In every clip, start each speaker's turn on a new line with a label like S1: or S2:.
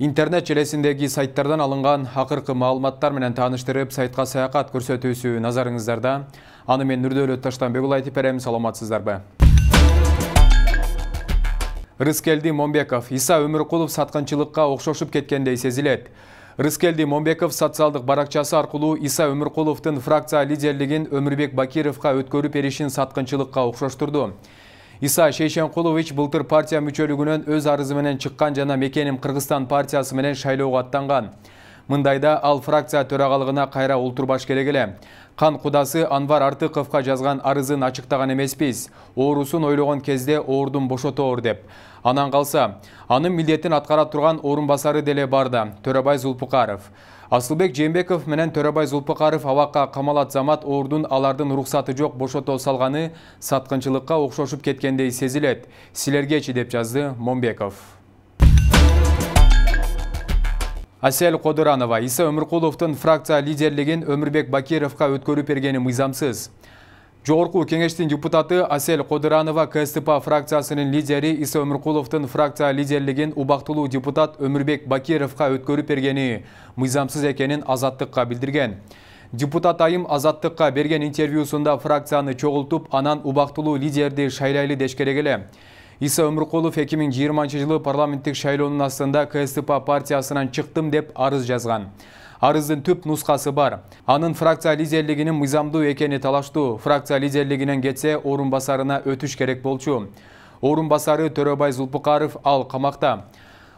S1: интернет желесиндеги сайттардан алынган акыркы маалыматтар менен тааныштырып сайтка саякат көрсөтүүсү назарыңыздарда аны мен нурдөөлөт таштанбек уулу айтып берем саламатсыздарбы рыскелди момбеков иса өмүркулов саткынчылыкка окшошуп кеткендей сезилет рыскелди момбеков социалдык баракчасы аркылуу иса өмүркуловдун фракция лидерлигин өмүрбек бакировго өткөрүп беришин саткынчылыкка окшоштурду Иса Шейшенкулович былтыр партия мүчөлүгүнөн өз арызы менен чыккан жана Мекеним Кыргызстан партиясы менен шайлоого аттанган. Мындайда ал фракция төрагалыгына кайра ултурбаш керек эле. Кан кудасы Анвар Артыковго жазган арызын ачыктаган эмеспиз. Оорусун ойлогон кезде оордун бошотоор деп. Анан калса, анын милдетин аткара турган орун басары деле бар да, Төрөбай Зулпукаров асылбек Жембеков менен төрөбай зулпукаров абакка қамалат замат ордун алардын уруксаты жок бошото салганы саткынчылыкка окшошуп кеткендей сезилет силергечи деп жазды момбеков асель кодуранова иса өмүркуловдун фракция лидерлигин өмірбек Бакировқа өткөрүп бергени мыйзамсыз Жоғырқу кеңештин депутаты Асел Кодыранова КСТПА фракциясының лидері Иса Өмірқұловтың фракция лидерлігін ұбақтылу депутат Өмірбек Бакировқа өткөріп бергені мыйзамсыз екенін азаттыққа білдірген. Депутат айым азаттыққа берген интервьюсында фракцияны чоғылтып, анан ұбақтылу лидерді шайлайлы дешкерегілі. Иса Өмірқолов 2020 жылы парламенттік шайлоның астында КСТПА партиясынан чықтым деп арыз жазған арыздын түп нускасы бар анын фракция лидерлигинин мыйзамдуу экени талаштуу фракция лидерлигинен кетсе орун басарына өтүш керек болчу орун басары төрөбай зулпукаров ал камакта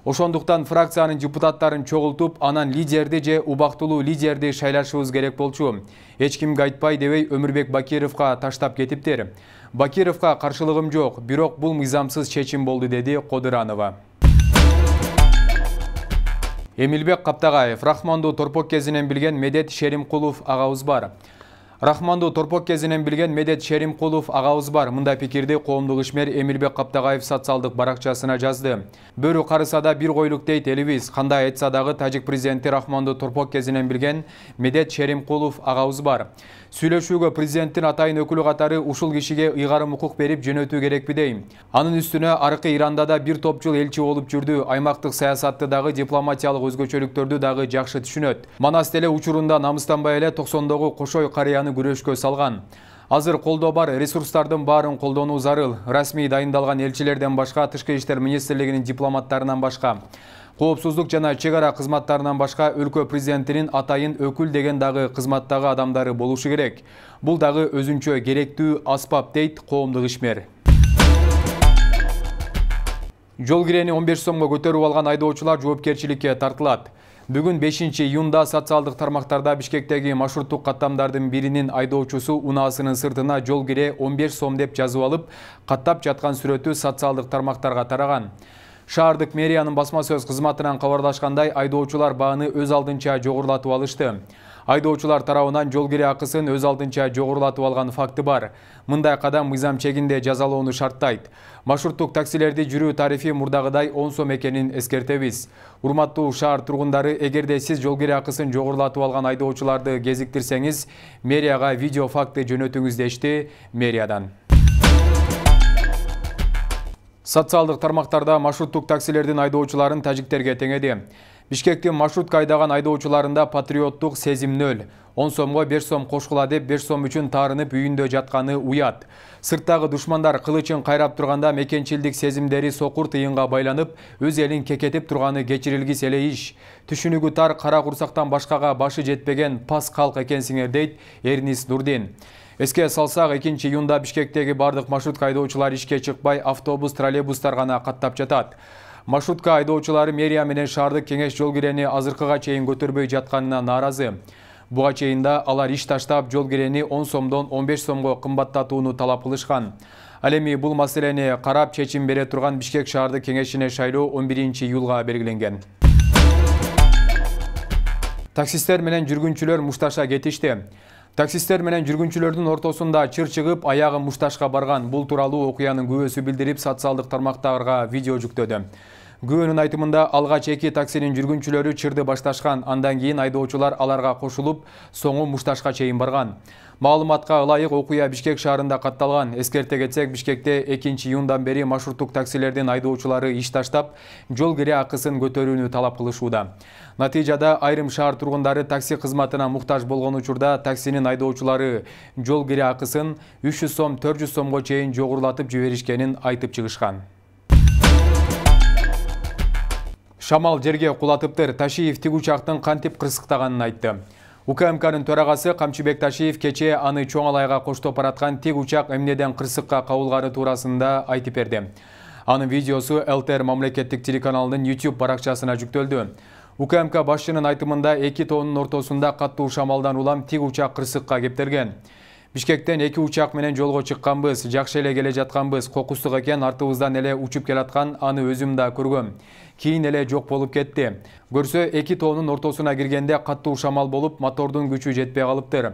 S1: ошондуктан фракциянын депутаттарын чогултуп анан лидерди же убактылуу лидерди шайлашыбыз керек болчу эч кимге айтпай дебей өмүрбек бакировго таштап кетиптир бакировго каршылыгым жок бирок бул мыйзамсыз чечим болду деди кодуранова эмилбек каптагаев рахманду торпок кезінен білген медет шеримкулов агабыз бар рахманду торпок кезинен билген медет шеримкулов агабыз бар мындай пикирди коомдук ишмер эмилбек каптагаев социалдык баракчасына жазды бөрү қарысада бір койлук телевиз қандай кандай айтса президенті тажик президенти рахманду торпок кезинен билген медет шеримкулов агабыз бар сүйлөшүүгө президенттин атайын өкүлү катары ушул кишиге ыйгарым укук берип жөнөтүү керекпи дейм анын үстүнө аркы иранда да бир топ жыл элчи болуп жүрдү аймактык саясатты дагы дипломатиялык өзгөчөлүктөрдү дагы жакшы түшүнөт манас деле учурунда намыстанбай эле токсондогу кошой карыяны күрөшкө салган азыр колдо бар ресурстардын баарын колдонуу зарыл расмий дайындалган элчилерден башка тышкы иштер министрлигинин дипломаттарынан башка коопсуздук жана чек ара кызматтарынан башка өлкө президентинин атайын өкүл деген дагы кызматтагы адамдары болушу керек бул дагы өзүнчө керектүү аспап дейт коомдук ишмер жол кирени он беш сомго көтөрүп алган айдоочулар жоопкерчиликке тартылат бүгүн бешинчи июнда социалдык тармактарда бишкектеги маршруттук каттамдардын биринин айдоочусу унаасынын сыртына жол кире он беш сом деп жазып алып каттап жаткан сүрөтү социалдык тармактарга тараган шаардык мэриянын басма сөз кызматынан кабарлашкандай айдоочулар бааны өз алдынча жогорулатып алышты айдоочулар тарабынан жол кире акысын өз алдынча жогорулатып алган факты бар мындай кадам мыйзам чегинде жазалоону шарттайт маршруттук таксилерди жүрүү тарифи мурдагыдай он сом экенин эскертебиз урматтуу шаар тургундары эгерде сиз жол кире акысын жогорулатып алган айдоочуларды кезиктирсеңиз мэрияга видео факты жөнөтүңүз дешти мэриядан Социалдық тармақтарда маршруттық таксилердің айдоочуларын тәжіктерге теңеді. Бишкекте маршрут кайдаған айдоочуларында патриоттық сезім нөл. 10 сомға 5 сом қошқыла деп 5 сом үшін тарынып үйінде жатқаны уят. Сырттағы душмандар қылычын қайрап тұрғанда мекеншілдік сезімдері соқыр тұйынға байланып, өз елін кекетіп тұрғаны кечирилгис эле иш. Түшүнүгү тар қара құрсақтан башқаға башы жетпеген пас қалқ екенсіңер дейді Эрнис Нурдин. Эске салсақ, 2 июнда бішкектегі бардық маршрут кайдоочулар ішке чықпай, автобус, троллейбустар қаттап жатат. Маршрутка айдоочулары мерия менен шарды кеңеш жол азырқыға чейін чейин жатқанына наразы. Бұға Буга алар іш таштап жол 10 сомдон 15 сомғы қымбаттатуыны талап кылышкан. Әлемі бұл бул қарап карап бере тұрған Бишкек шарды кеңешине шайлу 11-июлга белгиленген. Таксистер менен жүргүнчүлөр мушташа кетишти. Таксистер менен жүргүнчүлөрдүн ортосунда чыр чыгып, аягы мушташка барган. Бул тууралуу окуянын күбөсү билдирип, социалдык тармактарга видео жүктөдү. күбөнүн айтымында алгач эки таксинин жүргүнчүлөрү чырды башташкан андан кийин айдоочулар аларга кошулуп соңу мушташка чейин барган маалыматка ылайык окуя бишкек шаарында катталган эскерте кетсек бишкекте экинчи июндан бери маршруттук таксилердин айдоочулары иш таштап жол кире акысын көтөрүүнү талап кылышууда натыйжада айрым шаар тургундары такси кызматына муктаж болгон учурда таксинин айдоочулары жол кире акысын үч жүз сом төрт жүз сомго чейин жогорулатып жиберишкенин айтып чыгышкан шамал жерге кулатыптыр ташиев тик учактын кантип кырсыктаганын айтты укмкнын төрагасы камчыбек ташиев кечээ аны чоң алайга коштоп бараткан тик учак эмнеден кырсыкка кабылганы туурасында айтып берди анын видеосу лтр мамлекеттик телеканалынын ютуб баракчасына жүктөлдү укмк башчынын айтымында эки тоонун ортосунда катуу шамалдан улам тик учак кырсыкка кептелген бишкектен эки учак менен жолго чыкканбыз жакшы эле келе жатканбыз кокустук экен артыбыздан эле учуп келаткан аны өзүм да көргөм кийин эле жок болуп кетти көрсө эки тоонун ортосуна киргенде катуу шамал болуп мотордун күчү жетпей калыптыр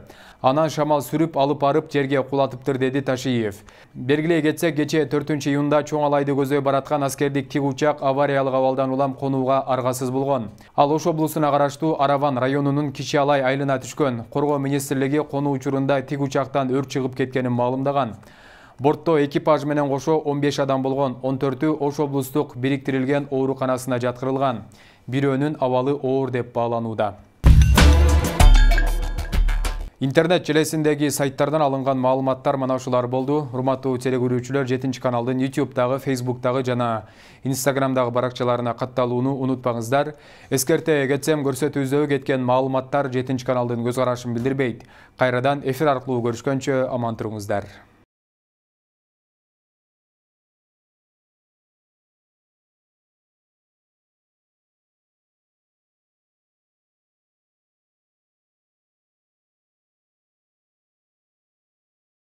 S1: анан шамал сүрүп алып барып жерге кулатыптыр деди ташиев белгилей кетсек кечээ төртүнчү июнда чоң алайды көздөй бараткан аскердик тик учак авариялык абалдан улам конууга аргасыз болгон ал ош облусуна караштуу араван районунун кичи алай айылына түшкөн коргоо министрлиги конуу учурунда тик учактан өрт чыгып кеткенин маалымдаган бортто экипаж менен кошо он беш адам болгон он төртү ош облустук бириктирилген ооруканасына жаткырылган бирөөнүн абалы оор деп бааланууда интернет желесиндеги сайттардан алынган маалыматтар мына ушулар болду урматтуу телекөрүүчүлөр жетинчи каналдын ютубтагы фейсбуктагы жана инстаграмдагы баракчаларына катталууну унутпаңыздар эскерте кетсем көрсөтүүбүздөгү кеткен маалыматтар жетинчи каналдын көз карашын билдирбейт кайрадан эфир аркылуу көрүшкөнчө аман туруңуздар